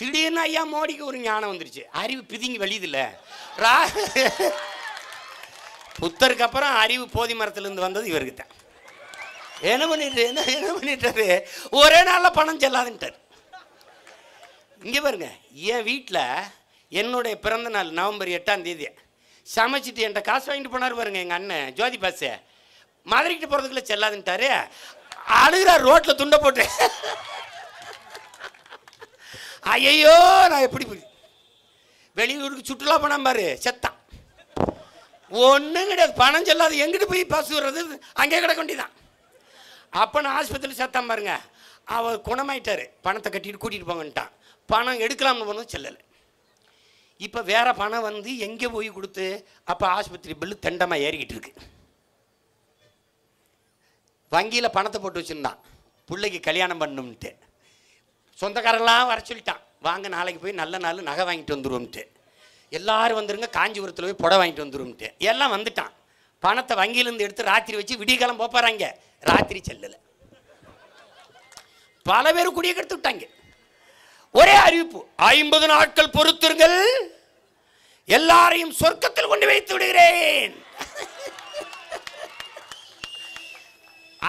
திடீர்னு ஐயா மோடிக்கு ஒரு ஞானம் வந்துருச்சு அறிவு பிதுங்கி வழியுதுல்ல ரா புத்தருக்கு அப்புறம் அறிவு போதி மரத்துலேருந்து வந்தது இவருக்கு தான் என்ன பண்ணிட்டு என்ன என்ன பண்ணிட்டாரு ஒரே நாளில் பணம் செல்லாதுன்ட்டார் இங்கே பாருங்க என் வீட்டில் என்னுடைய பிறந்த நாள் நவம்பர் எட்டாம் தேதி சமைச்சிட்டு என்கிட்ட காசு வாங்கிட்டு போனார் பாருங்க எங்கள் அண்ணன் ஜோதி பாசு மதுரைக்கிட்டு போகிறதுக்குள்ளே செல்லாதுன்ட்டாரு அழுகிறார் ரோட்டில் துண்டை போட்டு ஐயோ நான் எப்படி வெளியூருக்கு சுற்றுலா பணம் பாரு செத்தான் ஒன்றும் கிடையாது பணம் செல்லாது எங்கிட்டு போய் பசு வர்றது அங்கே கிடக்க வேண்டியதான் அப்போ நான் ஆஸ்பத்திரியில் செத்தான் பாருங்க அவர் குணமாயிட்டாரு பணத்தை கட்டிட்டு கூட்டிகிட்டு போங்கன்ட்டான் பணம் எடுக்கலாம்னு போனது செல்லலை இப்போ வேற பணம் வந்து எங்கே போய் கொடுத்து அப்போ ஆஸ்பத்திரி பில்லு தண்டமாக ஏறிக்கிட்டு இருக்கு வங்கியில் பணத்தை போட்டு வச்சுருந்தான் பிள்ளைக்கு கல்யாணம் பண்ணும்ன்ட்டு சொந்தக்காரெல்லாம் வர சொல்லிட்டான் வாங்க நாளைக்கு போய் நல்ல நாள் நகை வாங்கிட்டு வந்துடுவோம்ட்டு எல்லாரும் வந்துருங்க காஞ்சிபுரத்தில் போய் புடவை வாங்கிட்டு வந்துடுவோம்ட்டு எல்லாம் வந்துட்டான் பணத்தை வங்கியிலேருந்து எடுத்து ராத்திரி வச்சு விடிகாலம் போப்பாராங்க ராத்திரி செல்லலை பல பேர் குடியை கெடுத்து விட்டாங்க ஒரே அறிவிப்பு ஐம்பது நாட்கள் பொறுத்துருங்கள் எல்லாரையும் சொர்க்கத்தில் கொண்டு வைத்து விடுகிறேன்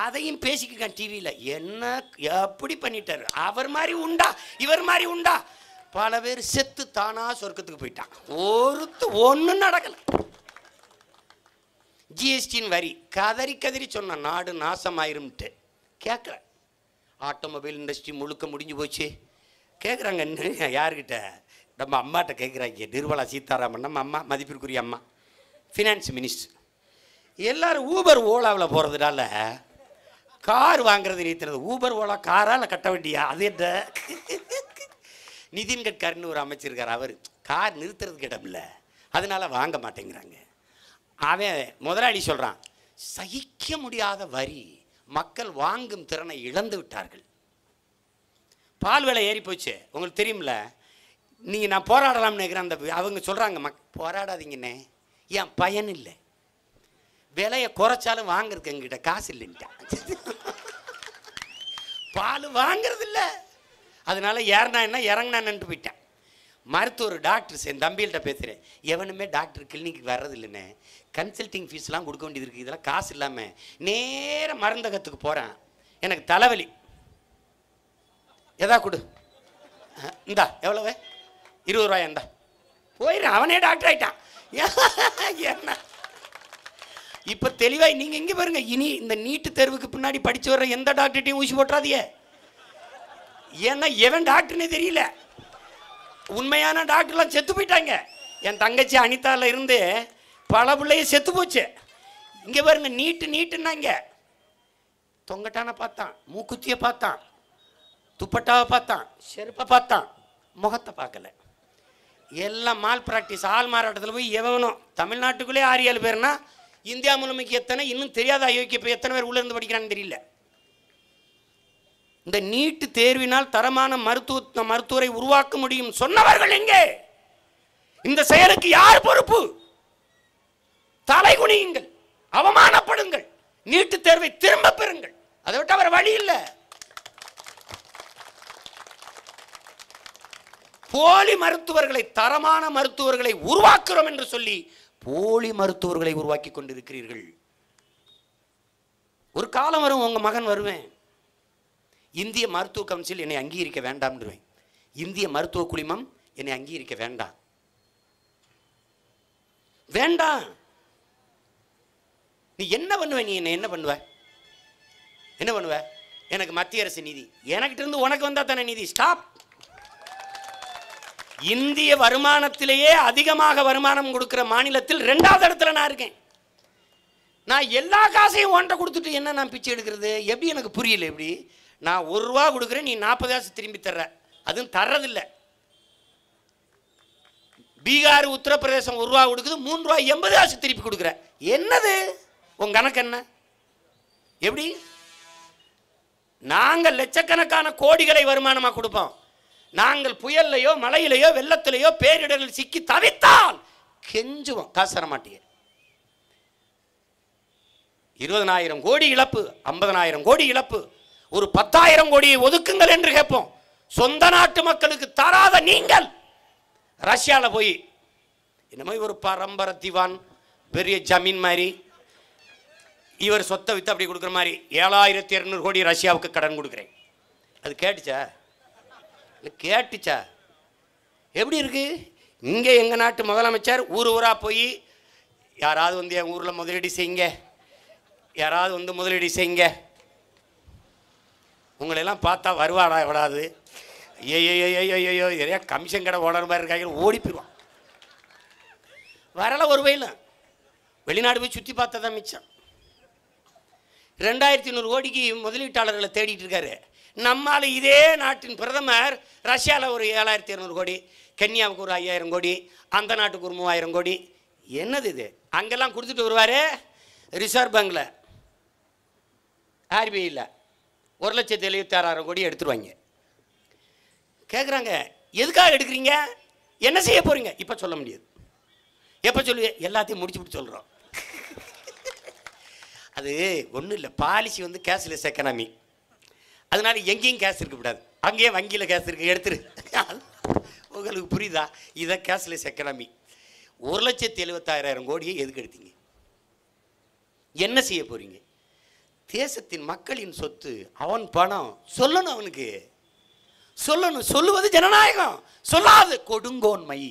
அதையும் பேசிக்கங்க டிவியில் என்ன எப்படி பண்ணிட்டாரு அவர் மாதிரி உண்டா இவர் மாதிரி உண்டா பல பேர் செத்து தானா சொர்க்கத்துக்கு போயிட்டான் ஒருத்து ஒன்றும் நடக்கலை ஜிஎஸ்டின் வரி கதறி கதறி சொன்ன நாடு நாசமாயிரும்ட்டு கேட்குற ஆட்டோமொபைல் இண்டஸ்ட்ரி முழுக்க முடிஞ்சு போச்சு கேட்குறாங்க யாருக்கிட்ட நம்ம அம்மாட்ட கேட்குறாங்க நிர்மலா சீதாராமன் நம்ம அம்மா மதிப்பிற்குரிய அம்மா ஃபினான்ஸ் மினிஸ்டர் எல்லோரும் ஊபர் ஓலாவில் போகிறதுனால கார் வாங்குறது நிறுத்துறது ஊபர் ஓலா காரால் கட்ட வேண்டியா அது என்ன நிதின் கட்கார்னு ஒரு அமைச்சிருக்கார் அவர் கார் நிறுத்துறதுக்கு இடம் இல்லை அதனால் வாங்க மாட்டேங்கிறாங்க அவன் முதலாளி சொல்கிறான் சகிக்க முடியாத வரி மக்கள் வாங்கும் திறனை இழந்து விட்டார்கள் பால் விலை ஏறி போச்சு உங்களுக்கு தெரியும்ல நீங்கள் நான் போராடலாம்னு நினைக்கிறேன் அந்த அவங்க சொல்கிறாங்க மக் போராடாதீங்கண்ணே என் பயன் இல்லை விலையை குறைச்சாலும் வாங்குறதுக்கு எங்கிட்ட காசு இல்லைன்ட்டான் பால் வாங்கிறது இல்லை அதனால ஏறினா என்ன இறங்கினான்னு போயிட்டேன் மருத்துவர் டாக்டர் என் தம்பிகிட்ட பேசுகிறேன் எவனுமே டாக்டர் கிளினிக்கு இல்லைன்னு கன்சல்டிங் ஃபீஸ்லாம் கொடுக்க வேண்டியது இருக்குது இதெல்லாம் காசு இல்லாமல் நேர மருந்தகத்துக்கு போகிறேன் எனக்கு தலைவலி எதா கொடு இந்தா எவ்வளவு இருபது ரூபாயா இருந்தா போயிடுறேன் அவனே டாக்டர் ஆகிட்டான் என்ன இப்போ தெளிவாய் நீங்கள் எங்கே பாருங்க இனி இந்த நீட்டு தேர்வுக்கு பின்னாடி படித்து வர்ற எந்த டாக்டர்கிட்டையும் ஊசி போட்டுறாதீங்க ஏன்னா எவன் டாக்டர்னே தெரியல உண்மையான டாக்டர்லாம் செத்து போயிட்டாங்க என் தங்கச்சி அனிதாவில் இருந்து பல பிள்ளைய செத்து போச்சு இங்கே பாருங்க நீட்டு நீட்டுன்னாங்க தொங்கட்டான பார்த்தான் மூக்குத்தியை பார்த்தான் துப்பட்டாவை பார்த்தான் செருப்பை பார்த்தான் முகத்தை பார்க்கல எல்லாம் மால் ப்ராக்டிஸ் ஆள் மாறாட்டத்தில் போய் எவனும் தமிழ்நாட்டுக்குள்ளே ஆறு ஏழு பேர்னா இந்தியா முழுமைக்கு எத்தனை இன்னும் தெரியாத அயோக்கிய இப்போ எத்தனை பேர் உள்ளே இருந்து படிக்கிறான்னு தெரியல இந்த நீட்டு தேர்வினால் தரமான மருத்துவ மருத்துவரை உருவாக்க முடியும் சொன்னவர்கள் எங்கே இந்த செயலுக்கு யார் பொறுப்பு தலைகுனியுங்கள் அவமானப்படுங்கள் நீட்டு தேர்வை திரும்ப பெறுங்கள் அதை விட்டு அவர் வழி இல்லை போலி மருத்துவர்களை தரமான மருத்துவர்களை உருவாக்குறோம் என்று சொல்லி போலி மருத்துவர்களை உருவாக்கி கொண்டிருக்கிறீர்கள் ஒரு காலம் வரும் உங்கள் மகன் வருவேன் இந்திய மருத்துவ கவுன்சில் என்னை அங்கீகரிக்க வேண்டாம்ன்றுவேன் இந்திய மருத்துவ குடிமம் என்னை அங்கீகரிக்க வேண்டாம் வேண்டாம் நீ என்ன பண்ணுவ நீ என்ன என்ன பண்ணுவ என்ன பண்ணுவ எனக்கு மத்திய அரசு நிதி எனக்கிட்ட இருந்து உனக்கு வந்தா தானே நிதி ஸ்டாப் இந்திய வருமானத்திலேயே அதிகமாக வருமானம் கொடுக்குற மாநிலத்தில் ரெண்டாவது இடத்துல நான் இருக்கேன் நான் எல்லா காசையும் ஒன்றை கொடுத்துட்டு என்ன நான் பிச்சை எடுக்கிறது எப்படி எனக்கு புரியல எப்படி நான் ஒரு ரூபா கொடுக்குறேன் நீ நாற்பது காசு திரும்பி தர்ற அதுவும் தர்றதில்லை பீகார் உத்தரப்பிரதேசம் ஒரு ரூபா கொடுக்குது மூணு ரூபா எண்பது காசு திருப்பி கொடுக்குற என்னது உன் கணக்கு என்ன எப்படி நாங்கள் லட்சக்கணக்கான கோடிகளை வருமானமாக கொடுப்போம் நாங்கள் புயல்லையோ மலையிலையோ வெள்ளத்திலேயோ பேரிடரில் சிக்கி தவித்தால் கெஞ்சுவோம் காசு தர மாட்டீங்க இருபதனாயிரம் கோடி இழப்பு ஐம்பதனாயிரம் கோடி இழப்பு ஒரு பத்தாயிரம் கோடியை ஒதுக்குங்கள் என்று கேட்போம் சொந்த நாட்டு மக்களுக்கு தராத நீங்கள் ரஷ்யாவில் போய் என்னமோ ஒரு பரம்பரை திவான் பெரிய ஜமீன் மாதிரி இவர் சொத்தை வித்து அப்படி கொடுக்குற மாதிரி ஏழாயிரத்தி இரநூறு கோடி ரஷ்யாவுக்கு கடன் கொடுக்குறேன் அது கேட்டுச்சா இல்லை கேட்டுச்சா எப்படி இருக்குது இங்கே எங்கள் நாட்டு முதலமைச்சர் ஊர் ஊராக போய் யாராவது வந்து என் ஊரில் முதலீடு செய்யுங்க யாராவது வந்து முதலீடு செய்யுங்க உங்களெல்லாம் பார்த்தா வருவாடா எவடாது ஐயோ நிறையா கமிஷன் கடை ஓடுற மாதிரி இருக்காங்க ஓடி போயிடுவான் வரல ஒரு வயலும் வெளிநாடு போய் சுற்றி பார்த்தா தான் மிச்சம் ரெண்டாயிரத்தி நூறு கோடிக்கு முதலீட்டாளர்களை தேடிட்டு இருக்காரு நம்மால் இதே நாட்டின் பிரதமர் ரஷ்யாவில் ஒரு ஏழாயிரத்தி இரநூறு கோடி கன்னியாவுக்கு ஒரு ஐயாயிரம் கோடி அந்த நாட்டுக்கு ஒரு மூவாயிரம் கோடி என்னது இது அங்கெல்லாம் கொடுத்துட்டு வருவார் ரிசர்வ் பேங்கில் ஆர்பிஐயில் ஒரு லட்சத்தி எழுபத்தி ஆறாயிரம் கோடி எடுத்துருவாங்க கேட்குறாங்க எதுக்காக எடுக்கிறீங்க என்ன செய்ய போகிறீங்க இப்போ சொல்ல முடியாது எப்போ சொல்லுவீங்க எல்லாத்தையும் முடிச்சு விட்டு சொல்கிறோம் அது ஒன்றும் இல்லை பாலிசி வந்து கேஷ்லெஸ் எக்கனாமி அதனால எங்கேயும் கேஸ் இருக்கக்கூடாது அங்கேயே வங்கியில் கேஸ் இருக்கு எடுத்துரு உங்களுக்கு புரியுதா இதை கேஷ்லெஸ் எக்கனாமி ஒரு லட்சத்தி எழுபத்தாயிரம் கோடியை எதுக்கு எடுத்தீங்க என்ன செய்ய போகிறீங்க தேசத்தின் மக்களின் சொத்து அவன் பணம் சொல்லணும் அவனுக்கு சொல்லணும் சொல்லுவது ஜனநாயகம் சொல்லாது கொடுங்கோன்மை